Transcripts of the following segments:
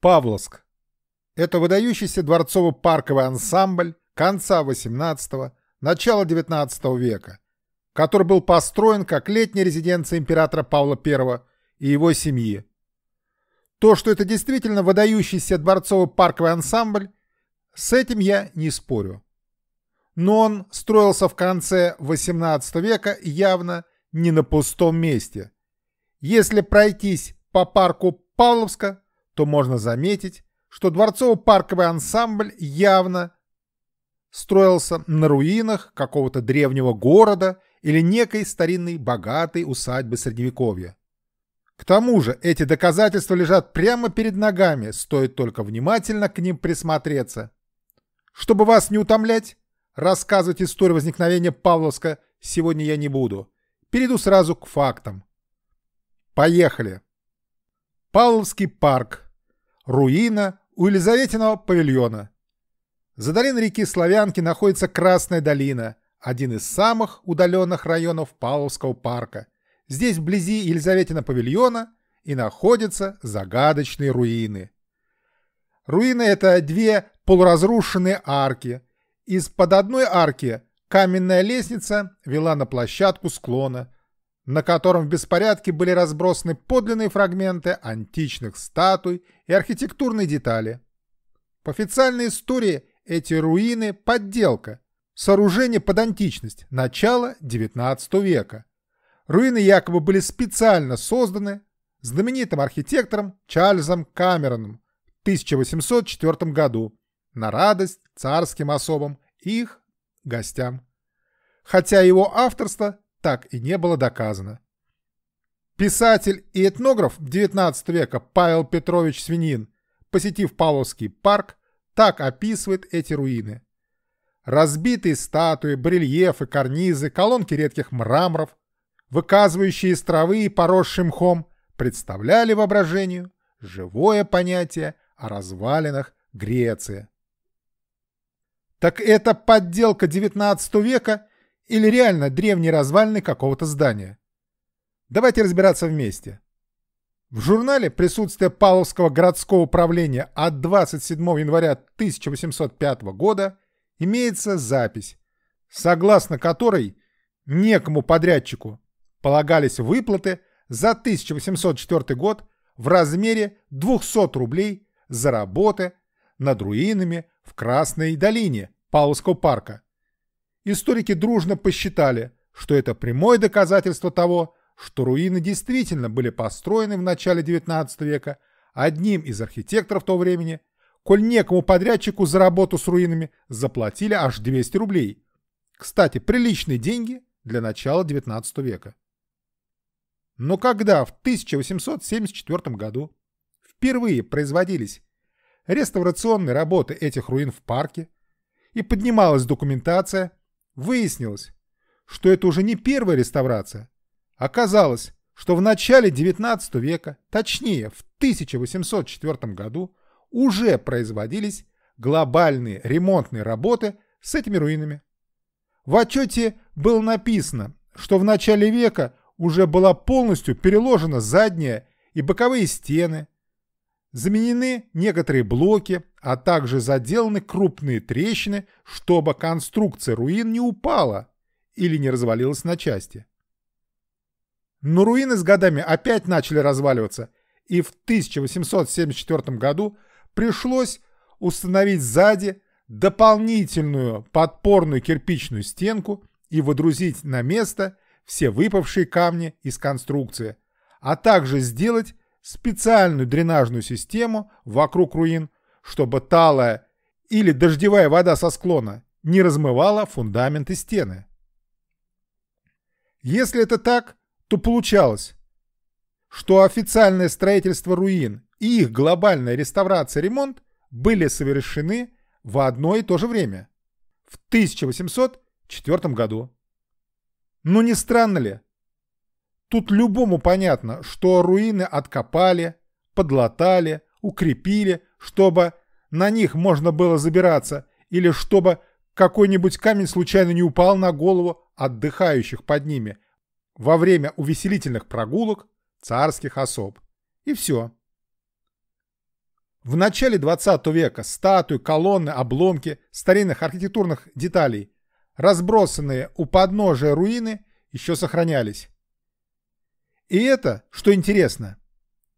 Павловск. Это выдающийся дворцово-парковый ансамбль конца XVIII, начала XIX века, который был построен как летняя резиденция императора Павла I и его семьи. То, что это действительно выдающийся дворцово-парковый ансамбль, с этим я не спорю. Но он строился в конце XVIII века явно не на пустом месте. Если пройтись по парку Павловска, то можно заметить, что дворцово-парковый ансамбль явно строился на руинах какого-то древнего города или некой старинной богатой усадьбы Средневековья. К тому же эти доказательства лежат прямо перед ногами, стоит только внимательно к ним присмотреться. Чтобы вас не утомлять, рассказывать историю возникновения Павловска сегодня я не буду. Перейду сразу к фактам. Поехали. Павловский парк – руина у Елизаветиного павильона. За долиной реки Славянки находится Красная долина, один из самых удаленных районов Павловского парка. Здесь вблизи Елизаветина павильона и находятся загадочные руины. Руины – это две полуразрушенные арки. Из-под одной арки каменная лестница вела на площадку склона – на котором в беспорядке были разбросаны подлинные фрагменты античных статуй и архитектурные детали. По официальной истории эти руины – подделка, сооружение под античность, начала XIX века. Руины якобы были специально созданы знаменитым архитектором Чарльзом Камероном в 1804 году на радость царским особам и их гостям. Хотя его авторство так и не было доказано. Писатель и этнограф XIX века Павел Петрович Свинин, посетив Павловский парк, так описывает эти руины. Разбитые статуи, барельефы, карнизы, колонки редких мраморов, выказывающие из травы и поросший мхом, представляли воображению живое понятие о развалинах Греции. Так эта подделка XIX века или реально древний развалины какого-то здания. Давайте разбираться вместе. В журнале присутствие Павловского городского управления от 27 января 1805 года имеется запись, согласно которой некому подрядчику полагались выплаты за 1804 год в размере 200 рублей за работы над руинами в Красной долине Павловского парка – историки дружно посчитали, что это прямое доказательство того, что руины действительно были построены в начале XIX века одним из архитекторов того времени, коль некому подрядчику за работу с руинами заплатили аж 200 рублей. Кстати, приличные деньги для начала XIX века. Но когда в 1874 году впервые производились реставрационные работы этих руин в парке и поднималась документация, Выяснилось, что это уже не первая реставрация. Оказалось, что в начале XIX века, точнее в 1804 году, уже производились глобальные ремонтные работы с этими руинами. В отчете было написано, что в начале века уже была полностью переложена задняя и боковые стены, Заменены некоторые блоки, а также заделаны крупные трещины, чтобы конструкция руин не упала или не развалилась на части. Но руины с годами опять начали разваливаться, и в 1874 году пришлось установить сзади дополнительную подпорную кирпичную стенку и водрузить на место все выпавшие камни из конструкции, а также сделать специальную дренажную систему вокруг руин, чтобы талая или дождевая вода со склона не размывала фундаменты и стены. Если это так, то получалось, что официальное строительство руин и их глобальная реставрация-ремонт были совершены в одно и то же время, в 1804 году. Но не странно ли, Тут любому понятно, что руины откопали, подлатали, укрепили, чтобы на них можно было забираться, или чтобы какой-нибудь камень случайно не упал на голову отдыхающих под ними во время увеселительных прогулок царских особ. И все. В начале 20 века статуи, колонны, обломки старинных архитектурных деталей, разбросанные у подножия руины, еще сохранялись. И это, что интересно,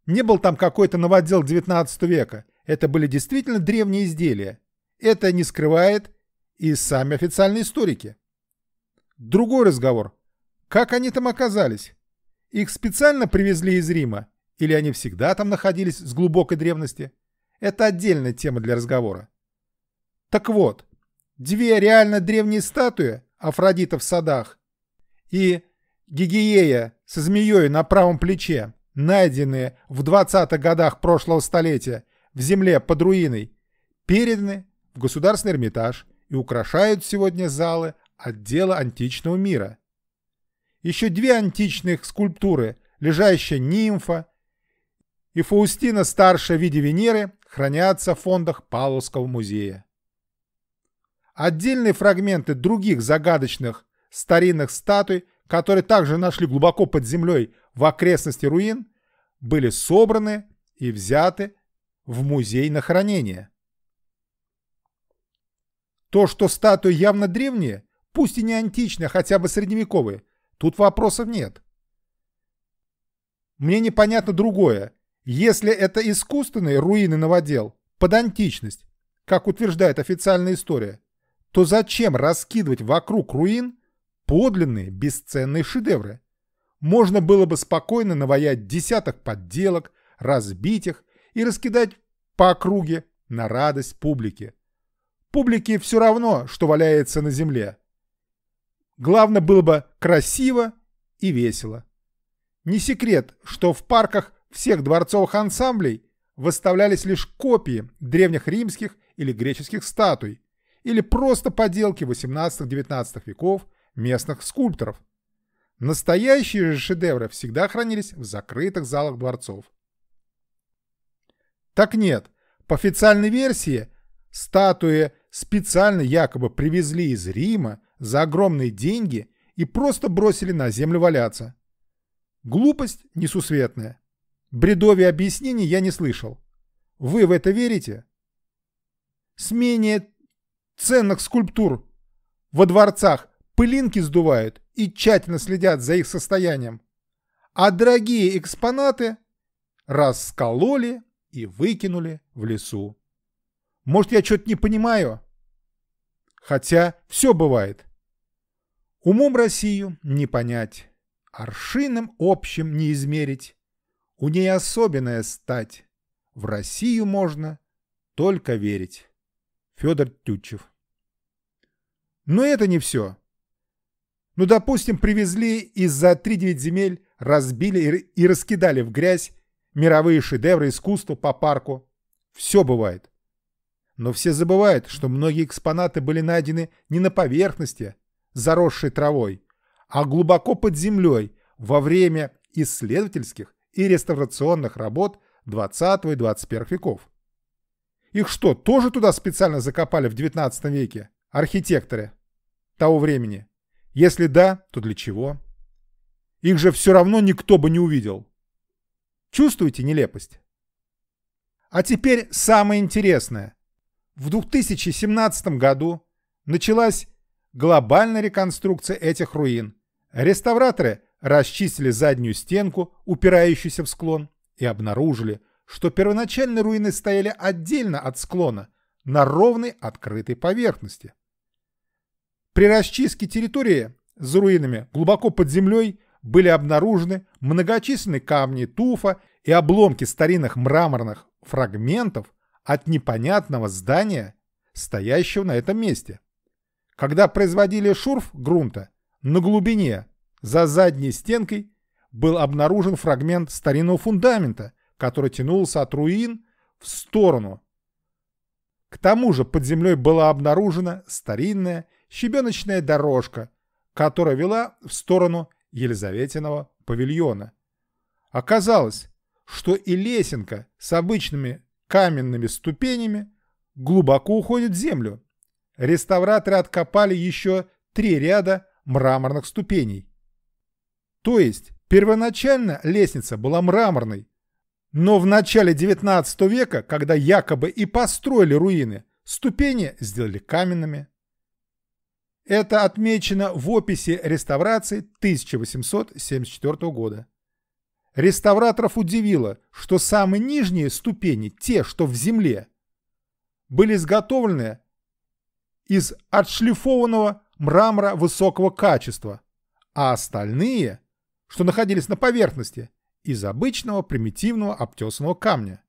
не был там какой-то новодел 19 века. Это были действительно древние изделия. Это не скрывает и сами официальные историки. Другой разговор. Как они там оказались? Их специально привезли из Рима? Или они всегда там находились с глубокой древности? Это отдельная тема для разговора. Так вот, две реально древние статуи Афродита в садах и Гигиея с змеей на правом плече, найденные в 20-х годах прошлого столетия в земле под руиной, переданы в Государственный Эрмитаж и украшают сегодня залы отдела античного мира. Еще две античных скульптуры, лежащая нимфа и Фаустина старшая в виде Венеры, хранятся в фондах Павловского музея. Отдельные фрагменты других загадочных старинных статуй которые также нашли глубоко под землей в окрестности руин, были собраны и взяты в музей на хранение. То, что статуи явно древние, пусть и не античные, а хотя бы средневековые, тут вопросов нет. Мне непонятно другое. Если это искусственные руины новодел под античность, как утверждает официальная история, то зачем раскидывать вокруг руин подлинные бесценные шедевры. Можно было бы спокойно наваять десяток подделок, разбить их и раскидать по округе на радость публике. Публике все равно, что валяется на земле. Главное было бы красиво и весело. Не секрет, что в парках всех дворцовых ансамблей выставлялись лишь копии древних римских или греческих статуй, или просто подделки 18-19 веков – местных скульпторов. Настоящие же шедевры всегда хранились в закрытых залах дворцов. Так нет, по официальной версии, статуи специально якобы привезли из Рима за огромные деньги и просто бросили на землю валяться. Глупость несусветная. Бредове объяснений я не слышал. Вы в это верите? Смене ценных скульптур во дворцах пылинки сдувают и тщательно следят за их состоянием. А дорогие экспонаты раскололи и выкинули в лесу. Может, я что-то не понимаю? Хотя все бывает. Умом Россию не понять, аршином общим не измерить. У ней особенная стать. В Россию можно только верить. Федор Тютчев. Но это не все. Ну, допустим, привезли из-за 3-9 земель, разбили и раскидали в грязь мировые шедевры искусства по парку. Все бывает. Но все забывают, что многие экспонаты были найдены не на поверхности, заросшей травой, а глубоко под землей во время исследовательских и реставрационных работ 20 и 21 веков. Их что, тоже туда специально закопали в 19 веке архитекторы того времени? Если да, то для чего? Их же все равно никто бы не увидел. Чувствуете нелепость? А теперь самое интересное. В 2017 году началась глобальная реконструкция этих руин. Реставраторы расчистили заднюю стенку, упирающуюся в склон, и обнаружили, что первоначальные руины стояли отдельно от склона, на ровной открытой поверхности. При расчистке территории за руинами глубоко под землей были обнаружены многочисленные камни туфа и обломки старинных мраморных фрагментов от непонятного здания, стоящего на этом месте. Когда производили шурф грунта, на глубине, за задней стенкой, был обнаружен фрагмент старинного фундамента, который тянулся от руин в сторону. К тому же под землей была обнаружена старинная щебеночная дорожка, которая вела в сторону Елизаветиного павильона. Оказалось, что и лесенка с обычными каменными ступенями глубоко уходит в землю. Реставраторы откопали еще три ряда мраморных ступеней. То есть, первоначально лестница была мраморной, но в начале 19 века, когда якобы и построили руины, ступени сделали каменными. Это отмечено в описи реставрации 1874 года. Реставраторов удивило, что самые нижние ступени, те, что в земле, были изготовлены из отшлифованного мрамора высокого качества, а остальные, что находились на поверхности, из обычного примитивного обтесанного камня.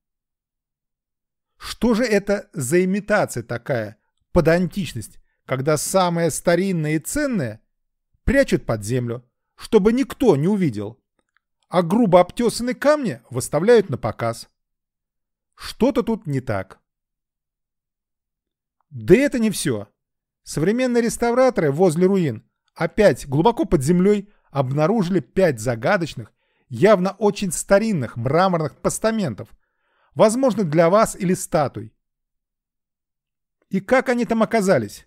Что же это за имитация такая, под античность, когда самое старинное и ценное прячут под землю, чтобы никто не увидел, а грубо обтесанные камни выставляют на показ. Что-то тут не так. Да это не все. Современные реставраторы возле руин опять глубоко под землей обнаружили пять загадочных, явно очень старинных мраморных постаментов, возможно, для вас или статуй. И как они там оказались?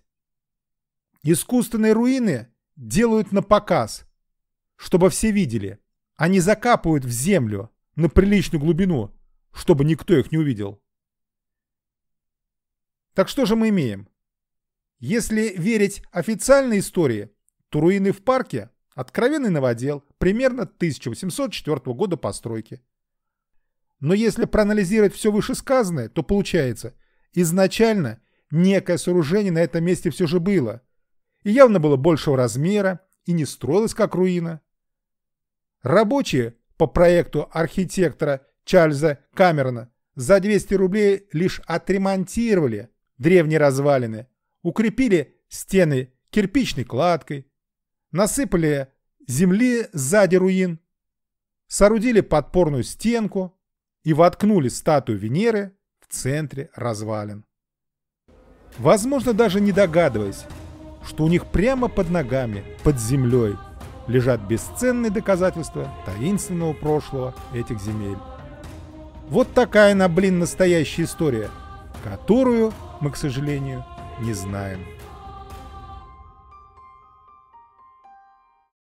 Искусственные руины делают на показ, чтобы все видели. Они закапывают в землю на приличную глубину, чтобы никто их не увидел. Так что же мы имеем? Если верить официальной истории, то руины в парке – откровенный новодел примерно 1804 года постройки. Но если проанализировать все вышесказанное, то получается, изначально некое сооружение на этом месте все же было, и явно было большего размера, и не строилось как руина. Рабочие по проекту архитектора Чарльза Камерона за 200 рублей лишь отремонтировали древние развалины, укрепили стены кирпичной кладкой, насыпали земли сзади руин, соорудили подпорную стенку и воткнули статую Венеры в центре развалин. Возможно, даже не догадываясь, что у них прямо под ногами, под землей, лежат бесценные доказательства таинственного прошлого этих земель. Вот такая она, блин, настоящая история, которую мы, к сожалению, не знаем.